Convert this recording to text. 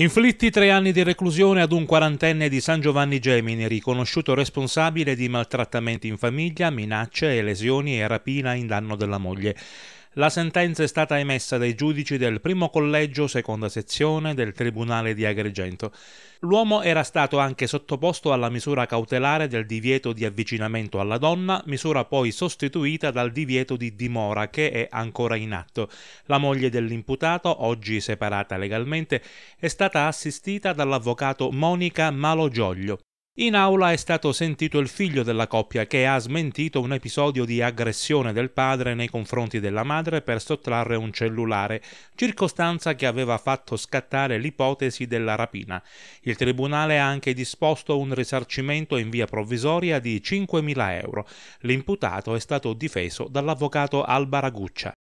Inflitti tre anni di reclusione ad un quarantenne di San Giovanni Gemini, riconosciuto responsabile di maltrattamenti in famiglia, minacce, lesioni e rapina in danno della moglie. La sentenza è stata emessa dai giudici del primo collegio seconda sezione del Tribunale di Agrigento. L'uomo era stato anche sottoposto alla misura cautelare del divieto di avvicinamento alla donna, misura poi sostituita dal divieto di dimora che è ancora in atto. La moglie dell'imputato, oggi separata legalmente, è stata assistita dall'avvocato Monica Malogioglio. In aula è stato sentito il figlio della coppia che ha smentito un episodio di aggressione del padre nei confronti della madre per sottrarre un cellulare, circostanza che aveva fatto scattare l'ipotesi della rapina. Il tribunale ha anche disposto un risarcimento in via provvisoria di 5.000 euro. L'imputato è stato difeso dall'avvocato Alba Raguccia.